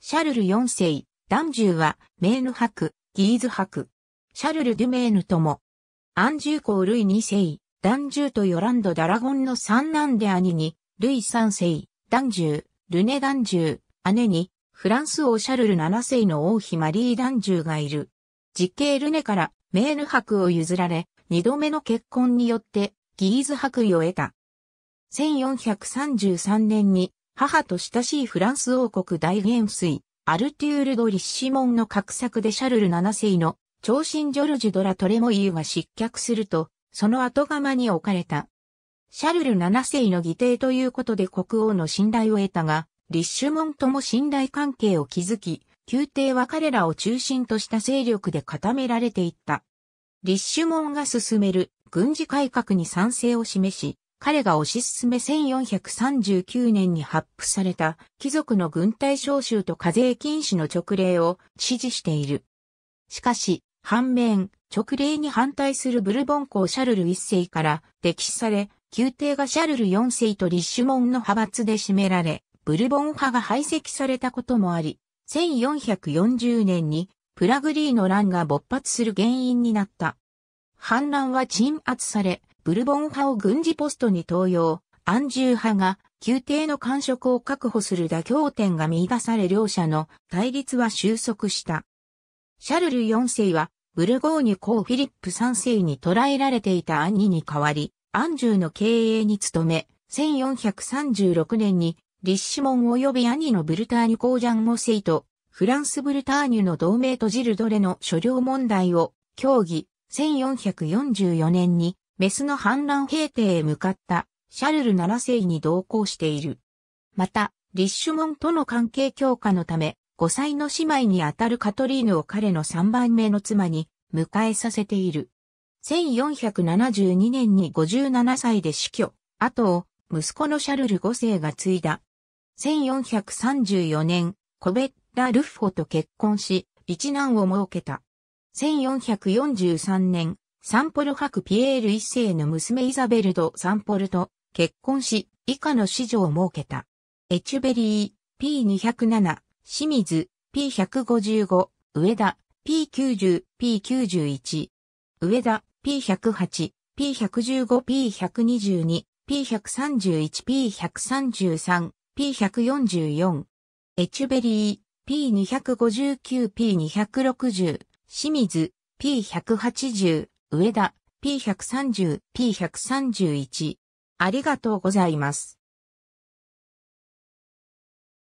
シャルル4世、ダンジューは、メーヌ博、ギーズ博。シャルル・デュメーヌとも、アンジュー公ルイ2世、ダンジューとヨランド・ダラゴンの三男で兄に、ルイ3世、ダンジュー、ルネ・ダンジュー、姉に、フランス王シャルル7世の王妃マリー・ダンジューがいる。実刑ルネからメーヌ博を譲られ、二度目の結婚によってギーズ博位を得た。1433年に母と親しいフランス王国大元帥、アルテュール・ド・リッシモンの画策でシャルル7世の長身ジョルジュ・ドラ・トレモイユが失脚すると、その後釜に置かれた。シャルル7世の義弟ということで国王の信頼を得たが、リッシュモンとも信頼関係を築き、宮廷は彼らを中心とした勢力で固められていった。リッシュモンが進める軍事改革に賛成を示し、彼が推し進め1439年に発布された貴族の軍隊召集と課税禁止の勅令を支持している。しかし、反面、勅令に反対するブルボン公シャルル一世から敵視され、宮廷がシャルル四世とリッシュモンの派閥で占められ、ブルボン派が排斥されたこともあり、1440年にプラグリーの乱が勃発する原因になった。反乱は鎮圧され、ブルボン派を軍事ポストに登用、安住派が宮廷の官職を確保する妥協点が見出され両者の対立は収束した。シャルル4世はブルゴーニュ公フィリップ3世に捕らえられていた兄に代わり、アンジュの経営に努め、1436年にリッシモン及び兄のブルターニュ公ジャンセイとフランスブルターニュの同盟とジルドレの所領問題を協議、1444年にメスの反乱兵艇へ向かったシャルル7世に同行している。また、リッシュモンとの関係強化のため、5歳の姉妹にあたるカトリーヌを彼の3番目の妻に迎えさせている。1472年に57歳で死去、後を息子のシャルル5世が継いだ。1434年、コベッラ・ルッフォと結婚し、一男を設けた。1443年、サンポル博ピエール一世の娘イザベルド・サンポルと結婚し、以下の子女を設けた。エチュベリー、P207、清水、P155、上田、P90、P91、上田、P108、P115、P122、P131、P133、P144、エチュベリー、P259、P260、清水、P180、上田、P130、P131。ありがとうございます。